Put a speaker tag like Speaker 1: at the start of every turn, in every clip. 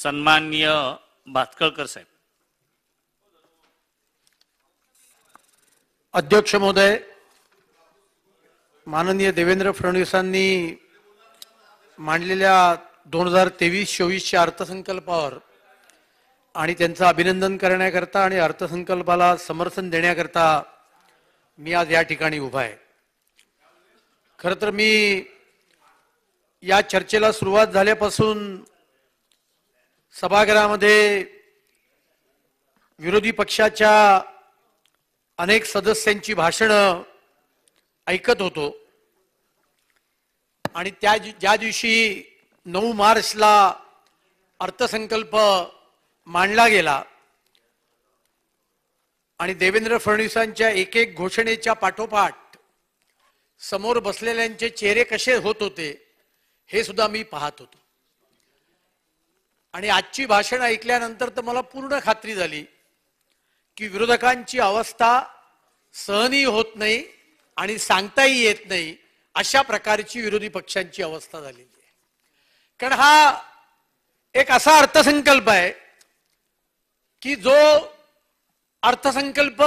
Speaker 1: सन्माननीय भातकळकर साहेब अध्यक्ष महोदय माननीय देवेंद्र फडणवीसांनी मांडलेल्या दोन हजार तेवीस चोवीसच्या अर्थसंकल्पावर आणि त्यांचं अभिनंदन करण्याकरता आणि अर्थसंकल्पाला समर्थन देण्याकरता मी आज या ठिकाणी उभा आहे खरं तर मी या चर्चेला सुरुवात झाल्यापासून सभागृहामध्ये विरोधी पक्षाच्या अनेक सदस्यांची भाषणं ऐकत होतो आणि त्या ज्या दिवशी नऊ मार्चला अर्थसंकल्प मांडला गेला आणि देवेंद्र फडणवीसांच्या एक एक घोषणेच्या पाठोपाठ समोर बसलेल्यांचे चेहरे कसे होत होते हे सुद्धा मी पाहत होतो आणि आजची भाषण ऐकल्यानंतर तर मला पूर्ण खात्री झाली की विरोधकांची अवस्था सहनही होत नाही आणि सांगताही येत नाही अशा प्रकारची विरोधी पक्षांची अवस्था झालेली आहे कारण हा एक असा अर्थसंकल्प आहे की जो अर्थसंकल्प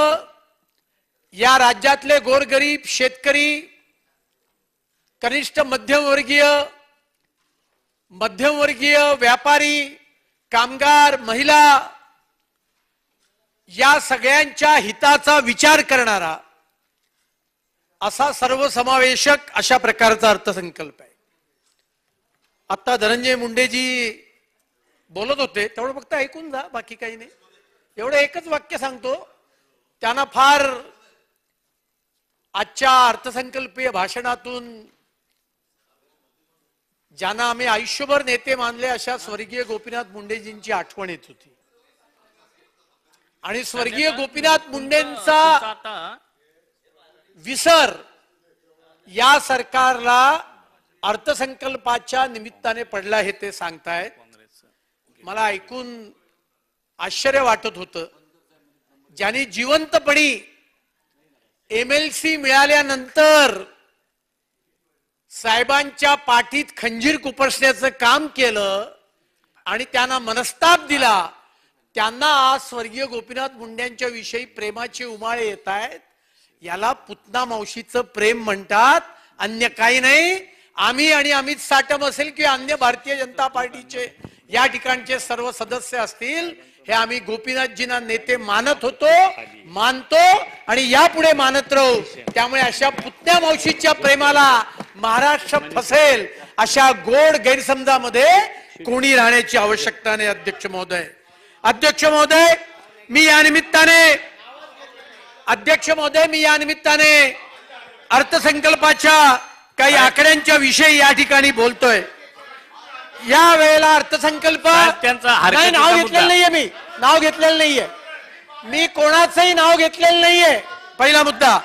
Speaker 1: या राज्यातले गोरगरीब शेतकरी कनिष्ठ मध्यमवर्गीय मध्यमवर्गीय व्यापारी कामगार महिला या सगळ्यांच्या हिताचा विचार करणारा असा सर्वसमावेशक अशा प्रकारचा अर्थसंकल्प आहे आता धनंजय मुंडेजी बोलत होते तेवढं फक्त ऐकून जा बाकी काही नाही एवढं एकच वाक्य सांगतो त्यांना फार आजच्या अर्थसंकल्पीय भाषणातून ज्यांना आम्ही आयुष्यभर नेते मानले अशा स्वर्गीय गोपीनाथ मुंडेजींची आठवण येत होती आणि स्वर्गीय गोपीनाथ मुंडेंचा विसर या सरकारला अर्थसंकल्पाच्या निमित्ताने पडला हे ते सांगतायत मला ऐकून आश्चर्य वाटत होतं ज्यांनी जिवंतपणी एम मिळाल्यानंतर साहेबांच्या पाठीत खंजीर कुपसण्याचं काम केलं आणि त्यांना मनस्ताप दिला त्यांना आज स्वर्गीय गोपीनाथ मुंड्यांच्या विषयी प्रेमाचे उमाळे येत आहेत याला पुतना मावशीचं प्रेम म्हणतात अन्य काही नाही आम्ही आणि अमित साटम असेल किंवा अन्य भारतीय जनता पार्टीचे या ठिकाणचे सर्व सदस्य असतील हे आम्ही गोपीनाथजीना नेते मानत होतो मानतो आणि यापुढे मानत राहू त्यामुळे अशा पुतण्या मावशीच्या प्रेमाला महाराष्ट्र फसेल अशा गोड गैरसमजामध्ये कोणी राहण्याची आवश्यकता नाही अध्यक्ष महोदय अध्यक्ष महोदय मी या निमित्ताने अध्यक्ष महोदय मी या निमित्ताने अर्थसंकल्पाच्या काही आकड्यांच्या विषयी या ठिकाणी बोलतोय या वेळेला अर्थसंकल्प नाही नाव घेतलेलं नाहीये मी नाव घेतलेलं नाहीये मी कोणाचंही नाव घेतलेलं नाहीये पहिला मुद्दा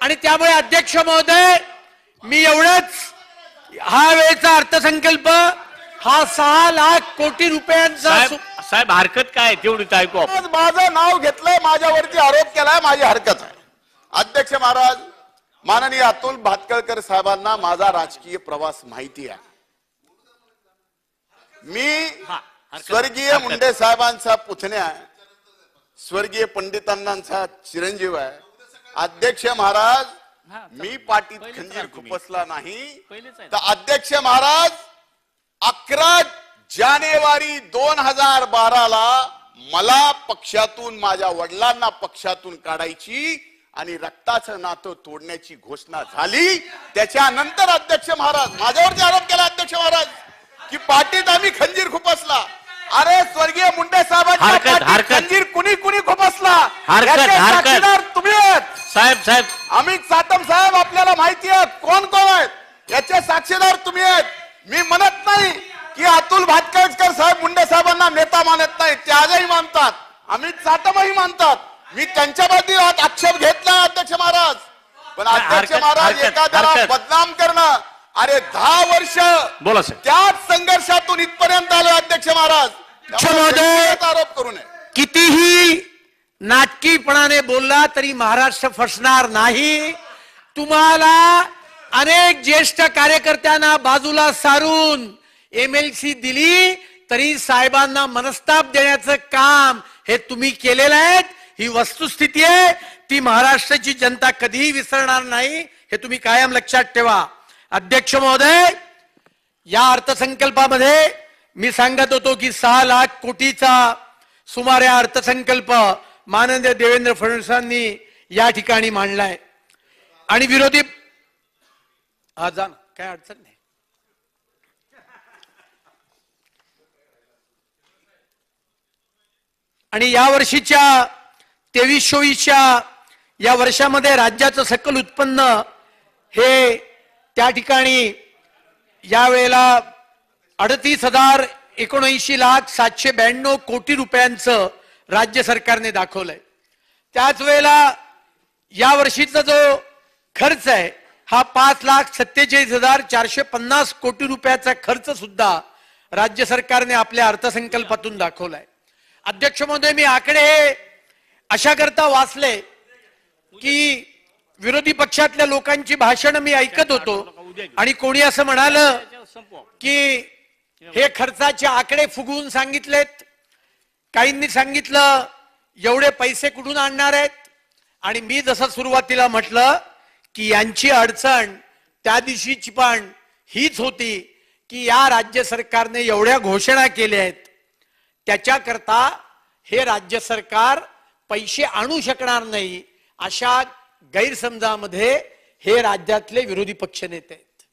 Speaker 1: आणि त्यामुळे अध्यक्ष महोदय मी एवढंच हा वेळेचा अर्थसंकल्प हा सहा लाख कोटी रुपयांचा साहेब हरकत काय तेवढी ऐकू आपण. माझं नाव घेतलंय माझ्यावरती आरोप
Speaker 2: केलाय माझी हरकत आहे अध्यक्ष महाराज माननीय अतुल भातकळकर साहेबांना माझा राजकीय प्रवास माहिती आहे मी
Speaker 1: स्वर्गीय मुंडे
Speaker 2: साहेबांचा पुतण्या आहे स्वर्गीय पंडितांनांचा चिरंजीव आहे अध्यक्ष महाराज मी पाटीत खंजीर खुपसला नाही तर अध्यक्ष महाराज अकरा जानेवारी दोन हजार ला मला पक्षातून माझ्या वडिलांना पक्षातून काढायची आणि रक्ताचं नातं तोडण्याची घोषणा झाली त्याच्यानंतर अध्यक्ष महाराज माझ्यावरती आरोप केला अध्यक्ष महाराज की पाटीत आम्ही खंजीर खुपसला अरे स्वर्गीय मुंडे साहेबांच्या कुणी कुणी खोपसला हरकत तुम्ही तुम्ही साहेब साहेब अमित सातम साहेब आपल्याला माहिती आहे कोण कोण आहेत याचे साक्षीदार तुम्ही आहेत मी म्हणत नाही की अतुल भाटकळकर साहेब मुंडे साहेबांना नेता मानत नाही ते आजही मानतात अमित सातमही मानतात मी त्यांच्या त्यांच्याबद्दल आक्षेप घेतला अध्यक्ष महाराज पण अध्यक्ष महाराज एखाद्याला बदनाम करणं अरे दहा वर्ष बोला त्याच संघर्षातून इथपर्यंत आलो अध्यक्ष महाराज
Speaker 1: आरोप करू कितीही नाटकीपणाने बोलला तरी महाराष्ट्र फसणार नाही तुम्हाला अनेक ज्येष्ठ कार्यकर्त्यांना बाजूला सारून एमएलसी दिली तरी साहेबांना मनस्ताप देण्याचं काम हे तुम्ही केलेलं आहे ही वस्तुस्थिती आहे ती महाराष्ट्राची जनता कधीही विसरणार नाही हे तुम्ही कायम लक्षात ठेवा अध्यक्ष महोदय या अर्थसंकल्पामध्ये मी सांगत होतो की सहा लाख कोटीचा सुमारे अर्थसंकल्प माननीय देवेंद्र फडणवीसांनी या ठिकाणी मांडलाय आणि विरोधी हा जा काय अडचण नाही आणि या वर्षीच्या तेवीस चोवीसच्या या वर्षामध्ये राज्याचं सकल उत्पन्न हे त्या ठिकाणी यावेळेला अडतीस हजार एकोणऐंशी लाख सातशे ब्याण्णव कोटी रुपयांचं राज्य सरकारने दाखवलंय त्याच वेळेला या वर्षीचा जो खर्च आहे हा पाच लाख सत्तेचाळीस हजार चारशे पन्नास कोटी रुपयाचा खर्च सुद्धा राज्य सरकारने आपल्या अर्थसंकल्पातून दाखवलाय अध्यक्ष महोदय मी आकडे हे अशा करता वाचले की विरोधी पक्षातल्या लोकांची भाषण मी ऐकत होतो आणि कोणी असं म्हणाल की हे खर्चाचे आकडे फुगवून सांगितलेत काहींनी सांगितलं एवढे पैसे कुठून आणणार आहेत आणि मी जसं सुरुवातीला म्हटलं की यांची अडचण त्या दिवशीची पण हीच होती की या राज्य सरकारने एवढ्या घोषणा केल्या आहेत त्याच्याकरता हे राज्य सरकार पैसे आणू शकणार नाही अशा गैरसमजामध्ये हे राज्यातले विरोधी पक्ष नेते आहेत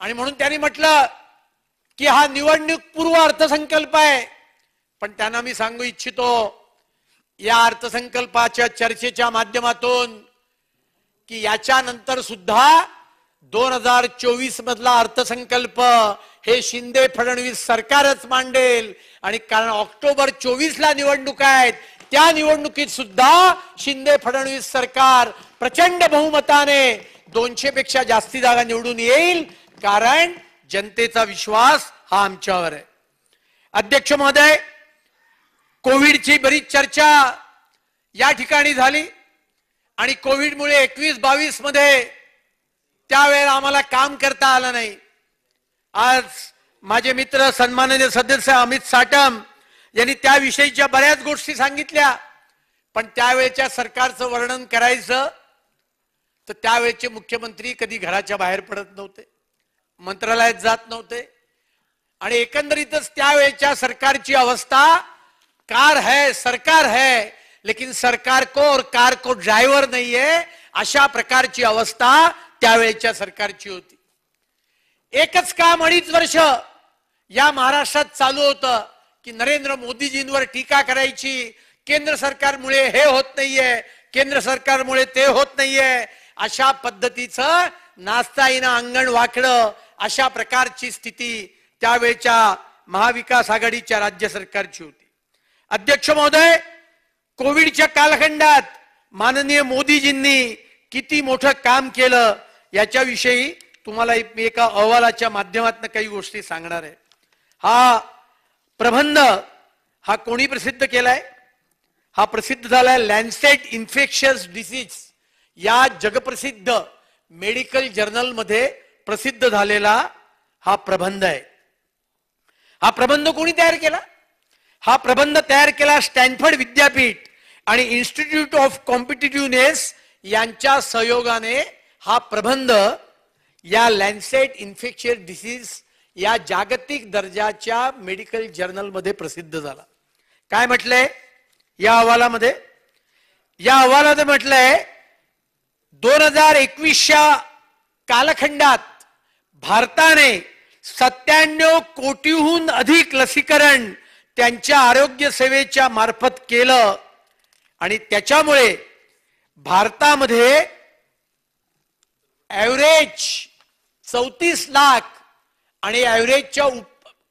Speaker 1: आणि म्हणून त्यांनी म्हटलं की हा निवडणूक पूर्व अर्थसंकल्प आहे पण त्यांना मी सांगू इच्छितो या अर्थसंकल्पाच्या चर्चेच्या माध्यमातून की याच्यानंतर सुद्धा दोन हजार चोवीस मधला अर्थसंकल्प हे शिंदे फडणवीस सरकारच मांडेल आणि कारण ऑक्टोबर चोवीस ला निवडणूक आहेत त्या निवडणुकीत सुद्धा शिंदे फडणवीस सरकार प्रचंड बहुमताने दोनशे पेक्षा जास्ती जागा निवडून येईल कारण जनतेचा विश्वास हा आमच्यावर आहे अध्यक्ष महोदय कोविडची बरीच चर्चा या ठिकाणी झाली आणि कोविडमुळे एकवीस बावीस मध्ये त्यावेळेला आम्हाला काम करता आलं नाही आज माझे मित्र सन्माननीय सदस्य अमित साटम यांनी त्याविषयीच्या बऱ्याच गोष्टी सांगितल्या पण त्यावेळेच्या सरकारचं वर्णन करायचं तर त्यावेळेचे मुख्यमंत्री कधी घराच्या बाहेर पडत नव्हते मंत्रालयात जात नव्हते आणि एकंदरीतच त्यावेळच्या सरकारची अवस्था कार है सरकार है लेकिन सरकार को और कार को ड्रायव्हर नाहीये अशा प्रकारची अवस्था त्यावेळेच्या सरकारची होती एकच काम अडीच वर्ष या महाराष्ट्रात चालू होतं की नरेंद्र मोदीजींवर टीका करायची केंद्र सरकारमुळे हे होत नाहीये केंद्र सरकारमुळे ते होत नाहीये अशा पद्धतीचं नाचता अंगण वाकडं अशा प्रकारची स्थिती त्यावेळच्या महाविकास आघाडीच्या राज्य सरकारची होती अध्यक्ष महोदय कोविडच्या कालखंडात माननीय मोदीजींनी किती मोठं काम केलं याच्याविषयी तुम्हाला मी एका अहवालाच्या माध्यमातून काही गोष्टी सांगणार आहे हा प्रबंध हा कोणी प्रसिद्ध केलाय हा प्रसिद्ध झालाय लँडसेट इन्फेक्शियस डिसीज या जगप्रसिद्ध मेडिकल जर्नलमध्ये प्रसिद्ध झालेला हा प्रबंध आहे हा प्रबंध कोणी तयार केला हा प्रबंध तयार केला स्टॅनफर्ड विद्यापीठ आणि इन्स्टिट्यूट ऑफ कॉम्पिटेटिव्हनेस यांच्या सहयोगाने हा प्रबंध या लँडसेट इन्फेक्शियस डिसीज या जागतिक दर्जाच्या मेडिकल जर्नलमध्ये प्रसिद्ध झाला काय म्हटलंय या अहवालामध्ये या अहवालामध्ये म्हटलंय दोन हजार एकवीसच्या कालखंडात भारताने सत्त्याण्णव कोटीहून अधिक लसीकरण त्यांच्या आरोग्य सेवेच्या मार्फत केलं आणि त्याच्यामुळे भारतामध्ये ॲव्हरेज चौतीस लाख आणि ॲव्हरेजच्या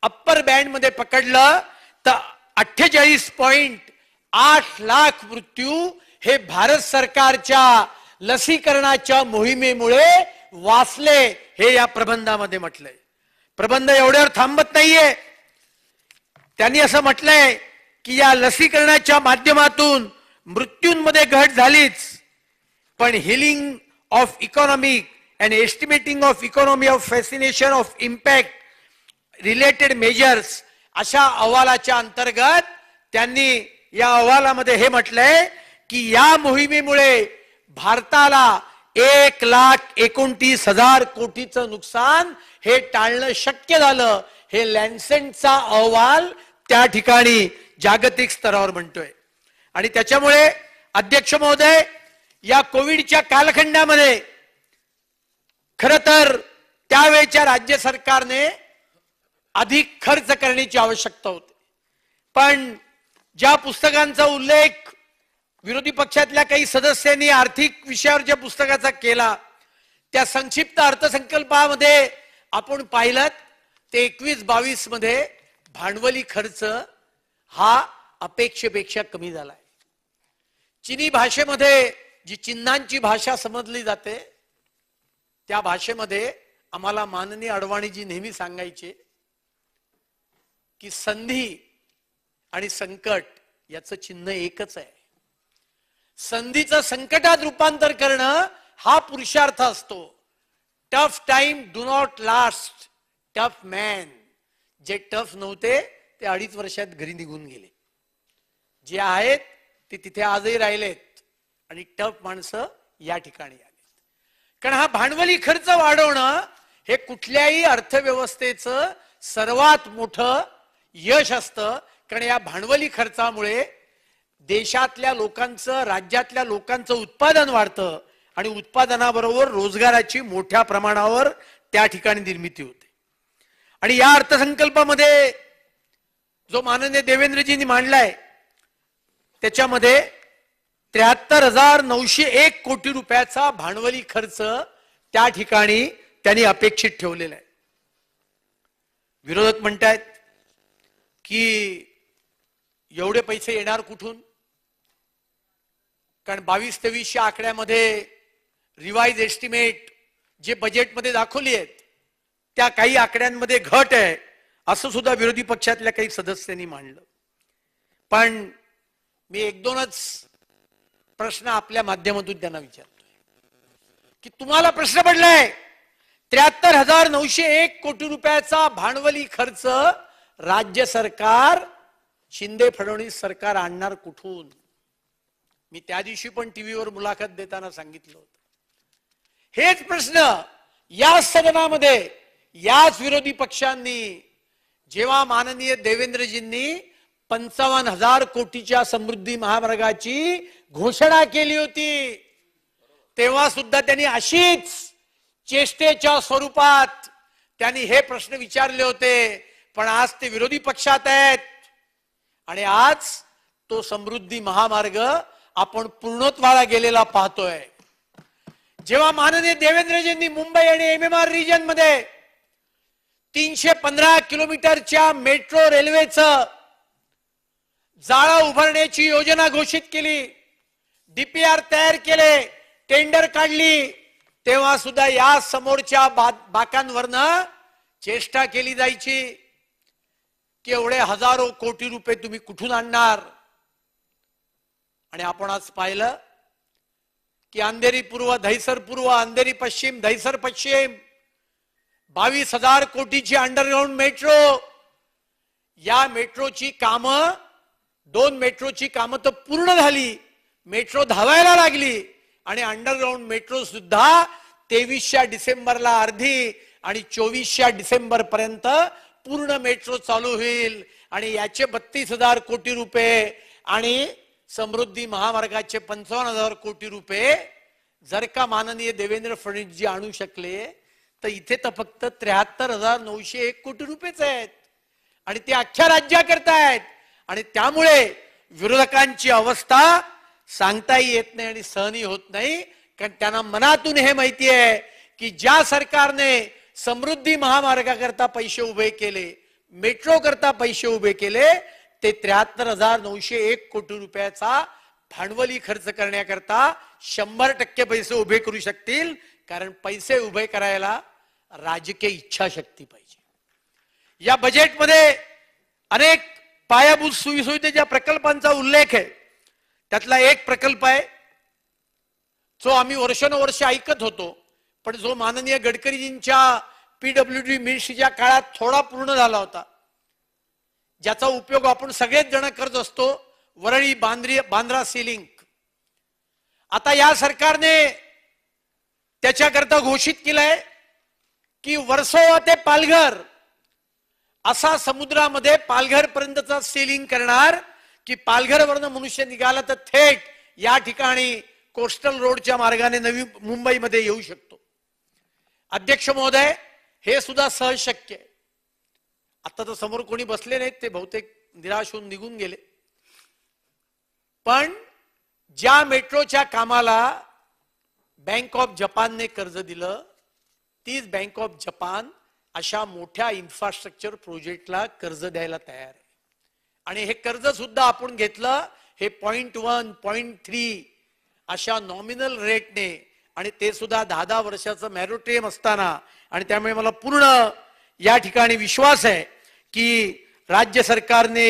Speaker 1: अप्पर मध्ये पकडलं तर अठ्ठेचाळीस पॉइंट आठ लाख मृत्यू हे भारत सरकारच्या लसीकरणाच्या मोहिमेमुळे वाचले हे या प्रबंधामध्ये म्हटलंय प्रबंध एवढ्यावर थांबत नाहीये त्यांनी असं म्हटलंय की या लसीकरणाच्या माध्यमातून मृत्यूंमध्ये घट झालीच पण healing of economic and estimating of economy of fascination of impact related measures अशा अहवालाच्या अंतर्गत त्यांनी या अहवालामध्ये हे म्हटलंय की या मोहिमेमुळे भारताला एक लाख एकोणतीस हजार कोटीचं नुकसान हे टाळणं शक्य झालं हे लॅन्सेंटचा अहवाल त्या ठिकाणी जागतिक स्तरावर म्हणतोय आणि त्याच्यामुळे अध्यक्ष महोदय या कोविडच्या कालखंडामध्ये खर तर त्यावेळेच्या राज्य सरकारने अधिक खर्च करण्याची आवश्यकता होती पण ज्या पुस्तकांचा उल्लेख विरोधी पक्षातल्या काही सदस्यांनी आर्थिक विषयावर ज्या पुस्तकाचा केला त्या संक्षिप्त अर्थसंकल्पामध्ये आपण पाहिलं ते एकवीस बावीस मध्ये भांडवली खर्च हा अपेक्षेपेक्षा कमी झालाय चिनी भाषेमध्ये जी चिन्हांची भाषा समजली जाते त्या भाषेमध्ये आम्हाला माननीय अडवाणीजी नेहमी सांगायचे की संधी आणि संकट याचं चिन्ह एकच आहे संधीचं संकटात रूपांतर करणं हा पुरुषार्थ असतो tough time do not last tough man जे टफ नव्हते ते अडीच वर्षात घरी निघून गेले जे आहेत ते तिथे आजही राहिलेत आणि टफ माणसं या ठिकाणी आलेत कारण हा भांडवली खर्च वाढवणं हे कुठल्याही अर्थव्यवस्थेचं सर्वात मोठं यश असतं कारण या भांडवली खर्चामुळे देशातल्या लोकांचं राज्यातल्या लोकांचं उत्पादन वाढतं आणि उत्पादनाबरोबर रोजगाराची मोठ्या प्रमाणावर त्या ठिकाणी निर्मिती होते आणि या अर्थसंकल्पामध्ये जो माननीय देवेंद्रजींनी मांडलाय त्याच्यामध्ये त्र्याहत्तर हजार नऊशे एक कोटी रुपयाचा भांडवली खर्च त्या ठिकाणी त्यांनी अपेक्षित ठेवलेला आहे विरोधक म्हणतायत की एवढे पैसे येणार कुठून कारण बावीस तेवीसच्या आकड्यामध्ये रिवाईज एस्टिमेट जे बजेटमध्ये दाखवली आहेत त्या काही आकड्यांमध्ये घट आहे असं सुद्धा विरोधी पक्षातल्या काही सदस्यांनी मांडलं पण मी एक दोनच प्रश्न आपल्या माध्यमातून त्यांना विचारतो की तुम्हाला प्रश्न पडलाय त्र्याहत्तर हजार नऊशे एक कोटी रुपयाचा भांडवली खर्च राज्य सरकार शिंदे फडणवीस सरकार आणणार कुठून मी त्या दिवशी पण टीव्हीवर मुलाखत देताना सांगितलं होतं हेच प्रश्न या सदनामध्ये याच विरोधी पक्षांनी जेव्हा माननीय देवेंद्रजींनी पंचावन्न हजार कोटीच्या समृद्धी महामार्गाची घोषणा केली होती तेव्हा सुद्धा त्यांनी अशीच चेष्टेच्या स्वरूपात त्यांनी हे प्रश्न विचारले होते पण आज ते विरोधी पक्षात आहेत आणि आज तो समृद्धी महामार्ग आपण पूर्णत्वाला गेलेला पाहतोय जेव्हा माननीय देवेंद्रजींनी मुंबई आणि एम एम आर रिजन मध्ये तीनशे पंधरा किलोमीटरच्या मेट्रो रेल्वेचं जाळं उभारण्याची योजना घोषित केली डीपीआर तयार केले टेंडर काढली तेव्हा सुद्धा या समोरच्या बाकांवरनं चेष्टा केली जायची केवढे हजारो कोटी रुपये तुम्ही कुठून आणणार आणि आपण आज पाहिलं की अंधेरी पूर्व धैसर पूर्व अंधेरी पश्चिम धैसर पश्चिम बावीस हजार कोटीची अंडरग्राऊंड मेट्रो या मेट्रोची काम दोन मेट्रोची कामं तर पूर्ण झाली मेट्रो धावायला लागली आणि अंडरग्राऊंड मेट्रो सुद्धा तेवीसशा डिसेंबरला अर्धी आणि चोवीसच्या डिसेंबर पर्यंत पूर्ण मेट्रो चालू होईल आणि याचे बत्तीस हजार कोटी रुपये आणि समृद्धी महामार्गाचे पंचावन्न हजार कोटी रुपये जर का माननीय देवेंद्र जी आणू शकले तर इथे तर फक्त त्र्याहत्तर हजार नऊशे एक कोटी रुपयेच आहेत आणि ते अख्ख्या राज्या करतायत आणि त्यामुळे विरोधकांची अवस्था सांगताही येत नाही आणि सहनही होत नाही कारण त्यांना मनातून हे माहिती आहे की ज्या सरकारने समृद्धी महामार्गाकरता पैसे उभे केले मेट्रो करता पैसे उभे केले ते त्र्याहत्तर हजार नऊशे एक कोटी रुपयाचा भांडवली खर्च करण्याकरता शंभर टक्के पैसे उभे करू शकतील कारण पैसे उभे करायला राजकीय इच्छाशक्ती पाहिजे या बजेटमध्ये अनेक पायाभूत ज्या प्रकल्पांचा उल्लेख आहे त्यातला एक प्रकल्प आहे जो आम्ही वर्षानुवर्ष ऐकत होतो पण जो माननीय गडकरीजींच्या पीडब्ल्यू डी मिनिस्ट्रीच्या काळात थोडा पूर्ण झाला होता ज्याचा उपयोग आपण सगळेच जण करत असतो वरळी बांद्री बांद्रा सिलिंग आता या सरकारने त्याच्याकरता घोषित केलंय की वर्सोवा ते पालघर असा समुद्रामध्ये पालघर पर्यंतचा सेलिंग करणार की पालघरवरनं मनुष्य निघाला तर थेट या ठिकाणी कोस्टल रोडच्या मार्गाने नवी मुंबईमध्ये येऊ शकतो अध्यक्ष महोदय हे सुद्धा सहज शक्य आहे आता तर समोर कोणी बसले नाहीत ते बहुतेक निराश होऊन निघून गेले पण ज्या मेट्रोच्या कामाला बँक ऑफ जपानने कर्ज दिलं तीच बँक ऑफ जपान अशा मोठ्या इन्फ्रास्ट्रक्चर प्रोजेक्टला कर्ज द्यायला तयार आहे आणि हे कर्ज सुद्धा आपण घेतलं हे पॉइंट वन पॉइंट थ्री अशा नॉमिनल रेटने आणि ते सुद्धा दहा दहा वर्षाचं मॅरोटेम असताना आणि त्यामुळे मला पूर्ण या ठिकाणी विश्वास आहे की राज्य सरकारने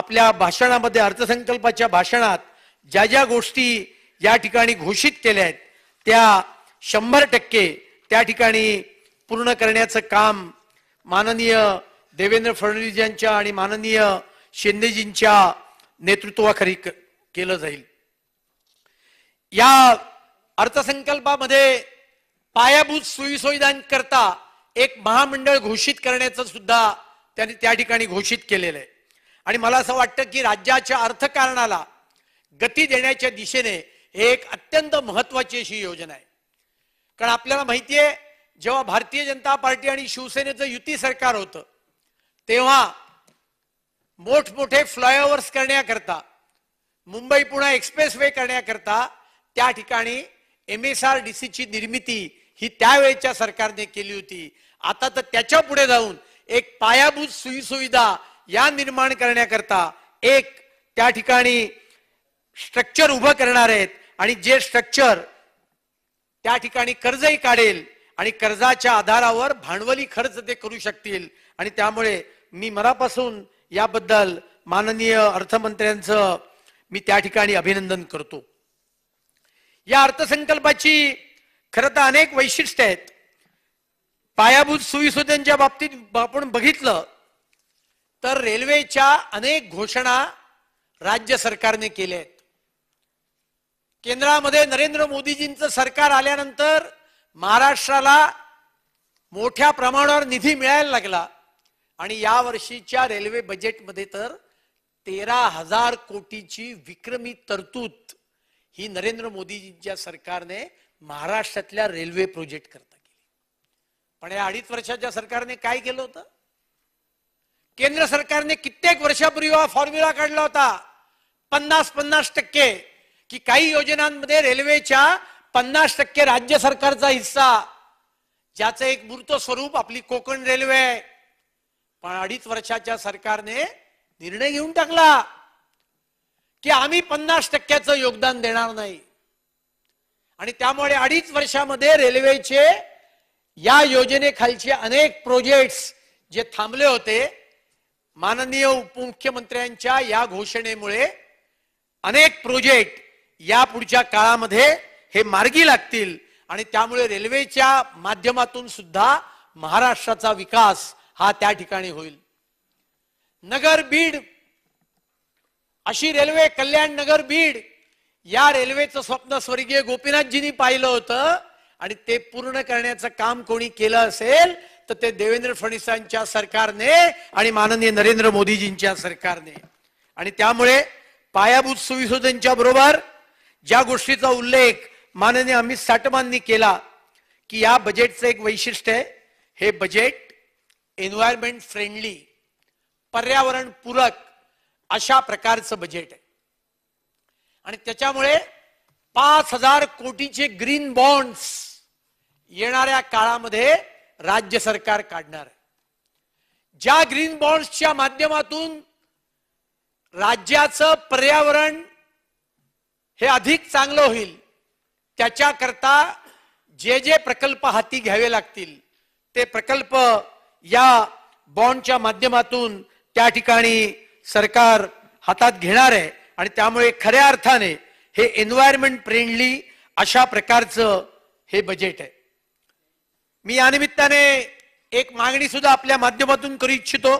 Speaker 1: आपल्या भाषणामध्ये अर्थसंकल्पाच्या भाषणात ज्या ज्या गोष्टी या ठिकाणी घोषित केल्या आहेत त्या शंभर टक्के त्या ठिकाणी पूर्ण करण्याचं काम माननीय देवेंद्र फडणवीस यांच्या आणि माननीय शिंदेजींच्या नेतृत्वाखाली केलं जाईल या अर्थसंकल्पामध्ये पायाभूत सोयीसुविधांकरता एक महामंडळ घोषित करण्याचं सुद्धा त्यांनी त्या ठिकाणी घोषित केलेलं आहे आणि मला असं वाटतं की राज्याच्या अर्थकारणाला गती देण्याच्या दिशेने हे एक अत्यंत महत्वाची अशी योजना आहे कारण आपल्याला माहिती आहे जेव्हा भारतीय जनता पार्टी आणि शिवसेनेचं युती सरकार होतं तेव्हा मोठमोठे फ्लायओव्हर्स करण्याकरता मुंबई पुणे एक्सप्रेस वे करण्याकरता त्या ठिकाणी एम एस आर डी सीची निर्मिती ही त्यावेळेच्या सरकारने केली होती आता तर त्याच्या पुढे जाऊन एक पायाभूत सुविधा या निर्माण करण्याकरता एक त्या ठिकाणी स्ट्रक्चर उभं करणार आहेत आणि जे स्ट्रक्चर त्या ठिकाणी कर्जही काढेल आणि कर्जाच्या आधारावर भांडवली खर्च ते करू शकतील आणि त्यामुळे मी मनापासून याबद्दल माननीय अर्थमंत्र्यांचं मी त्या ठिकाणी अभिनंदन करतो या अर्थसंकल्पाची खरं तर अनेक वैशिष्ट्य आहेत पायाभूत सुविसुद्धांच्या बाबतीत आपण बघितलं तर रेल्वेच्या अनेक घोषणा राज्य सरकारने केल्या आहेत केंद्रामध्ये नरेंद्र मोदीजींचं सरकार आल्यानंतर महाराष्ट्राला मोठ्या प्रमाणावर निधी मिळायला लागला आणि या वर्षीच्या रेल्वे बजेटमध्ये तर तेरा हजार कोटीची विक्रमी तरतूद ही नरेंद्र मोदीजींच्या सरकारने महाराष्ट्रातल्या रेल्वे प्रोजेक्ट करता केली पण या अडीच वर्षाच्या सरकारने काय केलं होतं केंद्र सरकारने कित्येक वर्षापूर्वी हा फॉर्म्युला काढला होता पन्नास पन्नास टक्के की काही योजनांमध्ये रेल्वेच्या पन्नास टक्के राज्य सरकारचा हिस्सा ज्याचं एक मूर्त स्वरूप आपली कोकण रेल्वे आहे पण अडीच वर्षाच्या सरकारने निर्णय घेऊन टाकला की आम्ही पन्नास टक्क्याचं योगदान देणार नाही आणि त्यामुळे अडीच वर्षामध्ये रेल्वेचे या योजनेखालचे अनेक प्रोजेक्ट्स जे थांबले होते माननीय उपमुख्यमंत्र्यांच्या या घोषणेमुळे अनेक प्रोजेक्ट या पुढच्या काळामध्ये हे मार्गी लागतील आणि त्यामुळे रेल्वेच्या माध्यमातून सुद्धा महाराष्ट्राचा विकास हा त्या ठिकाणी होईल नगर बीड अशी रेल्वे कल्याण नगर बीड या रेल्वेचं स्वप्न स्वर्गीय गोपीनाथजींनी पाहिलं होतं आणि ते पूर्ण करण्याचं काम कोणी केलं असेल तर ते देवेंद्र फडणवीसांच्या सरकारने आणि माननीय नरेंद्र मोदीजींच्या सरकारने आणि त्यामुळे पायाभूत सुविधांच्या बरोबर ज्या गोष्टीचा उल्लेख माननीय अमित साटमांनी केला की या बजेटचं एक वैशिष्ट्य आहे हे बजेट एन्व्हायरमेंट फ्रेंडली पर्यावरणपूरक अशा प्रकारचं बजेट आहे आणि त्याच्यामुळे पाच हजार कोटीचे ग्रीन बॉन्ड्स येणाऱ्या काळामध्ये राज्य सरकार काढणार आहे ज्या ग्रीन बॉन्ड्सच्या माध्यमातून राज्याचं पर्यावरण हे अधिक चांगलं होईल त्याच्याकरता जे जे प्रकल्प हाती घ्यावे लागतील ते प्रकल्प या बॉन्डच्या माध्यमातून त्या ठिकाणी सरकार हातात घेणार आहे आणि त्यामुळे खऱ्या अर्थाने हे एन्व्हायरमेंट फ्रेंडली अशा प्रकारचं हे बजेट आहे मी या निमित्ताने एक मागणी सुद्धा आपल्या माध्यमातून करू इच्छितो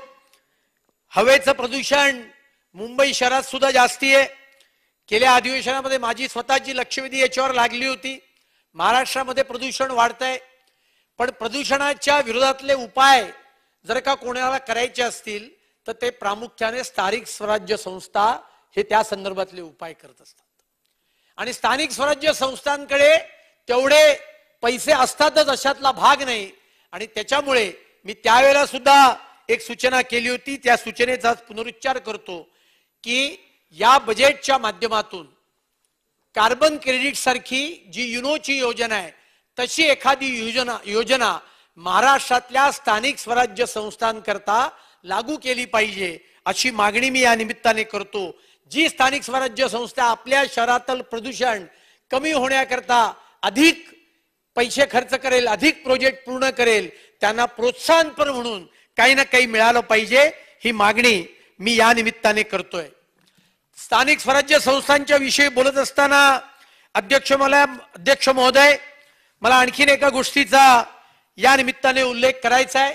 Speaker 1: हवेचं प्रदूषण मुंबई शहरात सुद्धा जास्ती आहे गेल्या अधिवेशनामध्ये माझी स्वतःची लक्षवेधी याच्यावर लागली होती महाराष्ट्रामध्ये प्रदूषण वाढत आहे पण प्रदूषणाच्या विरोधातले उपाय जर का कोणाला करायचे असतील तर ते प्रामुख्याने स्थानिक स्वराज्य संस्था हे त्या संदर्भातले उपाय करत असतात आणि स्थानिक स्वराज्य संस्थांकडे तेवढे पैसे असतातच अशातला भाग नाही आणि त्याच्यामुळे मी त्यावेळेला सुद्धा एक सूचना केली होती त्या सूचनेचा पुनरुच्चार करतो की या बजेटच्या माध्यमातून कार्बन क्रेडिट सारखी जी युनोची योजना आहे तशी एखादी योजना योजना महाराष्ट्रातल्या स्थानिक स्वराज्य संस्थांकरता लागू केली पाहिजे अशी मागणी मी या निमित्ताने करतो जी स्थानिक स्वराज्य संस्था आपल्या शहरातील प्रदूषण कमी होण्याकरता अधिक पैसे खर्च करेल अधिक प्रोजेक्ट पूर्ण करेल त्यांना प्रोत्साहनपर म्हणून काही ना काही मिळालं पाहिजे ही मागणी मी या निमित्ताने करतोय स्थानिक स्वराज्य संस्थांच्या विषयी बोलत असताना अध्यक्ष मला अध्यक्ष महोदय मला आणखीन एका गोष्टीचा या निमित्ताने उल्लेख करायचा आहे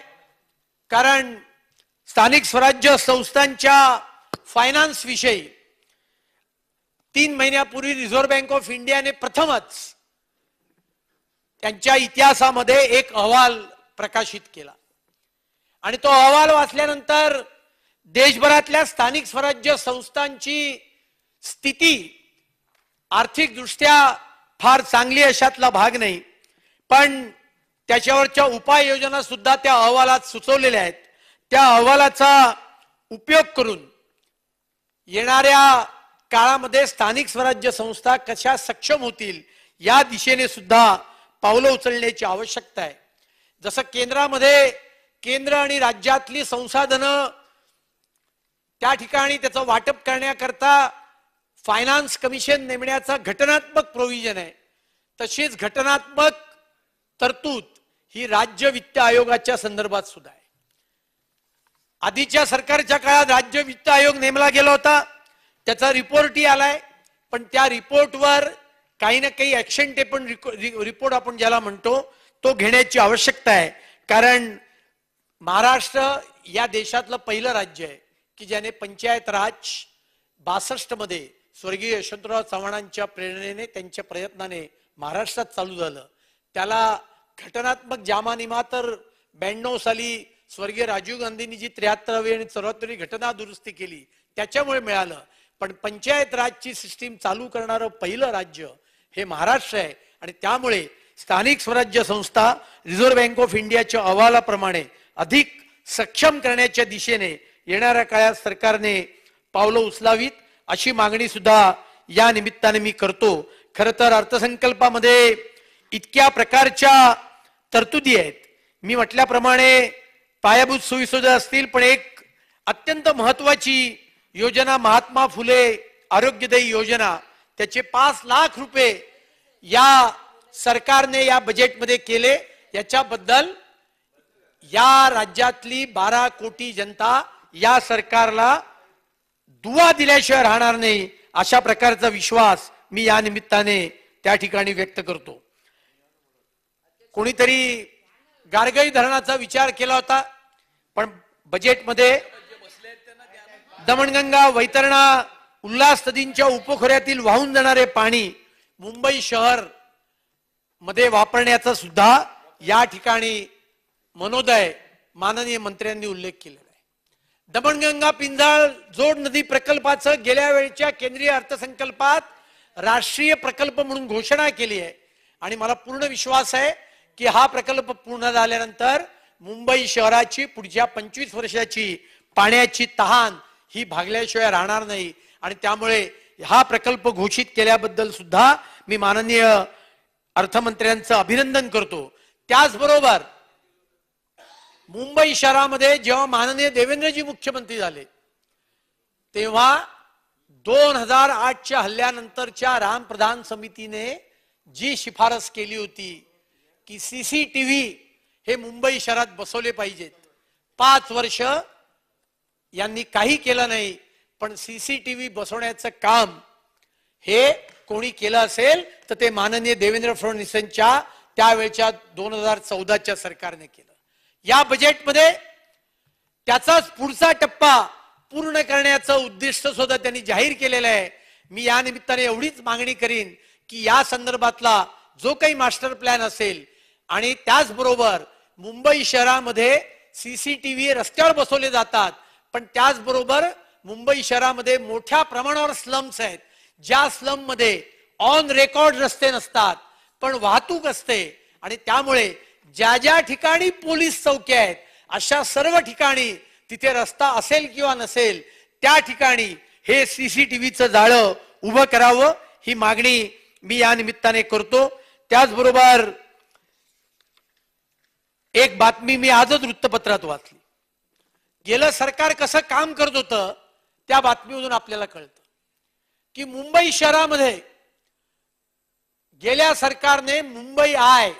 Speaker 1: कारण स्थानिक स्वराज्य संस्थांच्या फायनान्स विषयी तीन महिन्यापूर्वी रिझर्व्ह बँक ऑफ इंडियाने प्रथमच त्यांच्या इतिहासामध्ये एक अहवाल प्रकाशित केला आणि तो अहवाल वाचल्यानंतर देशभरातल्या स्थानिक स्वराज्य संस्थांची स्थिती आर्थिकदृष्ट्या फार चांगली अशातला भाग नाही पण त्याच्यावरच्या उपाययोजना सुद्धा त्या अहवालात सुचवलेल्या आहेत त्या अहवालाचा उपयोग करून येणाऱ्या काळामध्ये स्थानिक स्वराज्य संस्था कशा सक्षम होतील या दिशेने सुद्धा पावलं उचलण्याची आवश्यकता आहे जसं केंद्रामध्ये केंद्र आणि राज्यातली संसाधनं त्या ठिकाणी त्याचं वाटप करण्याकरता फायनान्स कमिशन नेमण्याचा घटनात्मक प्रोव्हिजन आहे तशीच घटनात्मक तरतूद ही राज्य वित्त आयोगाच्या संदर्भात सुद्धा आहे आधीच्या सरकारच्या काळात राज्य वित्त आयोग नेमला गेला होता त्याचा रिपोर्टही आलाय पण त्या रिपोर्टवर काही ना काही ऍक्शन पण रिपोर्ट आपण ज्याला म्हणतो तो घेण्याची आवश्यकता आहे कारण महाराष्ट्र या देशातलं पहिलं राज्य आहे की ज्याने पंचायत राज बासष्ट मध्ये स्वर्गीय यशवंतराव चव्हाणांच्या प्रेरणेने त्यांच्या प्रयत्नाने महाराष्ट्रात चालू झालं त्याला घटनात्मक जामानिमा तर ब्याण्णव साली स्वर्गीय राजीव गांधींनी जी त्र्याहत्तरावी आणि चौऱ्याहत्तरवी घटना दुरुस्ती केली त्याच्यामुळे मिळालं पण पंचायत राजची सिस्टीम चालू करणारं पहिलं राज्य हे महाराष्ट्र आहे आणि त्यामुळे स्थानिक स्वराज्य संस्था रिझर्व्ह बँक ऑफ इंडियाच्या अहवालाप्रमाणे अधिक सक्षम करण्याच्या दिशेने येणाऱ्या काळात सरकारने पावलं उचलावीत अशी मागणी सुद्धा या निमित्ताने मी करतो खरं तर अर्थसंकल्पामध्ये इतक्या प्रकारच्या तरतुदी आहेत मी म्हटल्याप्रमाणे पायाभूत सोयीसुद्धा असतील पण एक अत्यंत महत्वाची योजना महात्मा फुले आरोग्यदायी योजना त्याचे पाच लाख रुपये या सरकारने या बजेटमध्ये केले याच्याबद्दल या राज्यातली बारा कोटी जनता या सरकारला दुवा दिल्याशिवाय राहणार नाही अशा प्रकारचा विश्वास मी या निमित्ताने त्या ठिकाणी व्यक्त करतो कोणीतरी गारगई धरणाचा विचार केला होता पण बजेटमध्ये दमणगंगा वैतरणा उल्हास नदींच्या उपखोऱ्यातील वाहून जाणारे पाणी मुंबई शहर मध्ये वापरण्याचा सुद्धा या ठिकाणी मनोदय माननीय मंत्र्यांनी उल्लेख केलेला आहे दमणगंगा पिंजाळ जोड नदी प्रकल्पाचं गेल्या वेळच्या केंद्रीय अर्थसंकल्पात राष्ट्रीय प्रकल्प म्हणून घोषणा केली आहे आणि मला पूर्ण विश्वास आहे की हा प्रकल्प पूर्ण झाल्यानंतर मुंबई शहराची पुढच्या पंचवीस वर्षाची पाण्याची तहान ही भागल्याशिवाय राहणार नाही आणि त्यामुळे हा प्रकल्प घोषित केल्याबद्दल सुद्धा मी माननीय अर्थमंत्र्यांचं अभिनंदन करतो त्याचबरोबर मुंबई शहरामध्ये जेव्हा माननीय देवेंद्रजी मुख्यमंत्री झाले तेव्हा दोन हजार आठच्या हल्ल्यानंतरच्या रामप्रधान समितीने जी शिफारस केली होती की सीसीटीव्ही हे मुंबई शहरात बसवले पाहिजेत पाच वर्ष यांनी काही केलं नाही पण सीसीटीव्ही बसवण्याचं काम हे कोणी केलं असेल तर ते माननीय देवेंद्र फडणवीसांच्या त्यावेळच्या दोन हजार चौदाच्या सरकारने केलं या बजेटमध्ये त्याचाच पुढचा टप्पा पूर्ण करण्याचं उद्दिष्ट सुद्धा त्यांनी जाहीर केलेलं आहे मी या निमित्ताने एवढीच मागणी करीन की या संदर्भातला जो काही मास्टर प्लॅन असेल आणि त्याचबरोबर मुंबई शहरामध्ये सीसीटीव्ही रस्त्यावर बसवले जातात पण त्याचबरोबर मुंबई शहरामध्ये मोठ्या प्रमाणावर स्लम्स आहेत ज्या स्लम मध्ये ऑन रेकॉर्ड रस्ते नसतात पण वाहतूक असते आणि त्यामुळे ज्या ज्या ठिकाणी पोलीस चौक्या आहेत अशा सर्व ठिकाणी तिथे रस्ता असेल किंवा नसेल त्या ठिकाणी हे सीसीटीव्हीचं जाळं उभं करावं ही मागणी मी या निमित्ताने करतो त्याचबरोबर एक बातमी मी आजच वृत्तपत्रात वाचली गेलं सरकार कसं काम करत होतं त्या बातमीमधून आपल्याला कळतं की मुंबई शहरामध्ये गेल्या सरकारने मुंबई आय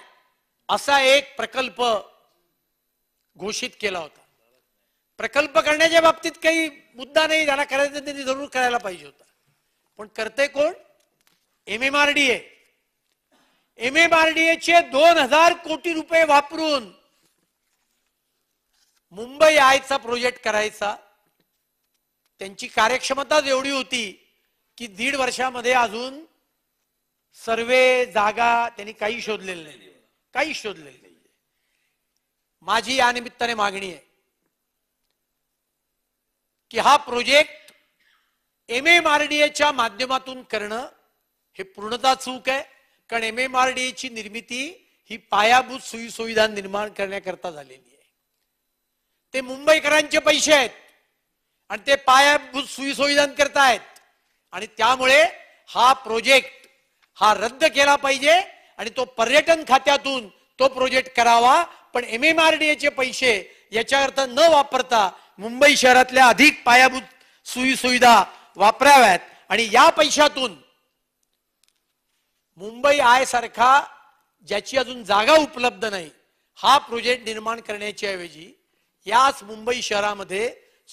Speaker 1: असा एक प्रकल्प घोषित केला होता प्रकल्प करण्याच्या बाबतीत काही मुद्दा नाही ज्यांना करायचा त्यांनी जरूर करायला पाहिजे होता पण करते कोण M M R D M M R D चे दोन हजार कोटी रुपये वापरून मुंबई आयचा प्रोजेक्ट करायचा त्यांची कार्यक्षमताच एवढी होती की दीड वर्षामध्ये अजून सर्वे जागा त्यांनी काही शोधलेलं नाही काही शोधलेलं नाही माझी या निमित्ताने मागणी आहे की हा project M M R D एच्या माध्यमातून करणं हे पूर्णतः चूक आहे कारण एम एम आर डी एची निर्मिती ही पायाभूत सोयी सुविधा निर्माण करण्याकरता झालेली आहे ते मुंबईकरांचे पैसे आहेत आणि ते पायाभूत सुईसुविधांकरता करतायत आणि त्यामुळे हा प्रोजेक्ट हा रद्द केला पाहिजे आणि तो पर्यटन खात्यातून तो प्रोजेक्ट करावा पण एम एम आर डी एचे पैसे याच्याकरता न वापरता मुंबई शहरातल्या अधिक पायाभूत सुविधा वापराव्यात आणि या पैशातून मुंबई आय सारखा ज्याची अजून जागा उपलब्ध नाही हा प्रोजेक्ट निर्माण करण्याच्या ऐवजी याच मुंबई शहरामध्ये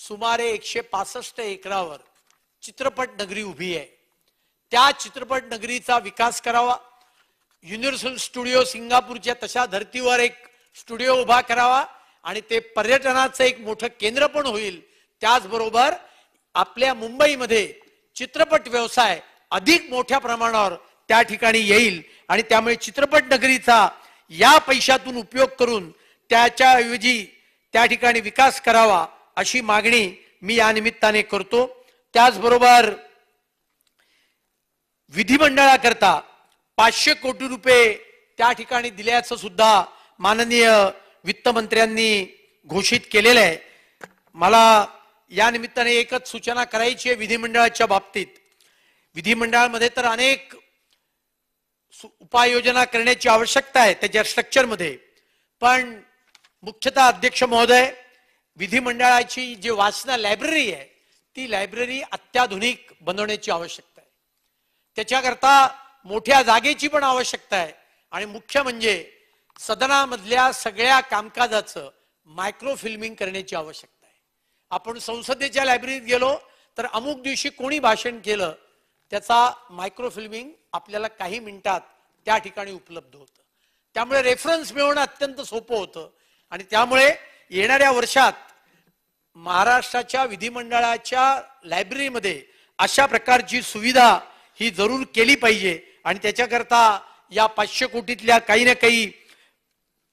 Speaker 1: सुमारे एकशे पासष्ट एकरावर चित्रपट नगरी उभी आहे त्या चित्रपट नगरीचा विकास करावा युनिव्हर्सल स्टुडिओ सिंगापूरच्या तशा धर्तीवर एक स्टुडिओ उभा करावा आणि ते पर्यटनाचं एक मोठं केंद्र पण होईल त्याचबरोबर आपल्या मुंबईमध्ये चित्रपट व्यवसाय अधिक मोठ्या प्रमाणावर त्या ठिकाणी येईल आणि त्यामुळे चित्रपट नगरीचा या पैशातून उपयोग करून त्याच्याऐवजी त्या ठिकाणी विकास करावा अशी मागणी मी या निमित्ताने करतो त्याचबरोबर विधिमंडळाकरता पाचशे कोटी रुपये त्या ठिकाणी दिल्याचं सुद्धा माननीय वित्तमंत्र्यांनी घोषित केलेलं आहे मला या निमित्ताने एकच सूचना करायची आहे विधिमंडळाच्या बाबतीत विधिमंडळामध्ये तर अनेक उपाययोजना करण्याची आवश्यकता आहे त्याच्या स्ट्रक्चरमध्ये पण मुख्यतः अध्यक्ष महोदय विधिमंडळाची जी वाचना लायब्ररी आहे ती लायब्ररी अत्याधुनिक बनवण्याची आवश्यकता आहे त्याच्याकरता मोठ्या जागेची पण आवश्यकता आहे आणि मुख्य म्हणजे सदनामधल्या सगळ्या कामकाजाचं मायक्रो फिल्मिंग करण्याची आवश्यकता आहे आपण संसदेच्या लायब्ररीत गेलो तर अमुक दिवशी कोणी भाषण केलं त्याचा मायक्रो फिल्मिंग आपल्याला काही मिनिटात त्या ठिकाणी उपलब्ध होतं त्यामुळे रेफरन्स मिळवणं अत्यंत सोपं होतं आणि त्यामुळे येणाऱ्या वर्षात महाराष्ट्राच्या विधिमंडळाच्या लायब्ररीमध्ये अशा प्रकारची सुविधा ही जरूर केली पाहिजे आणि त्याच्याकरता या पाचशे कोटीतल्या काही ना काही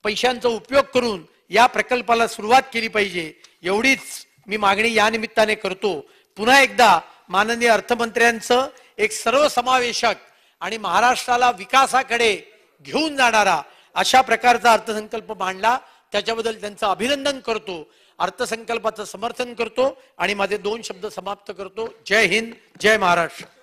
Speaker 1: पैशांचा उपयोग करून या प्रकल्पाला सुरुवात केली पाहिजे एवढीच मी मागणी या निमित्ताने करतो पुन्हा एकदा माननीय अर्थमंत्र्यांचं एक सर्वसमावेशक आणि महाराष्ट्राला विकासाकडे घेऊन जाणारा अशा प्रकारचा अर्थसंकल्प मांडला त्याच्याबद्दल त्यांचं अभिनंदन करतो अर्थसंकल्पाचं समर्थन करतो आणि माझे दोन शब्द समाप्त करतो जय हिंद जय महाराष्ट्र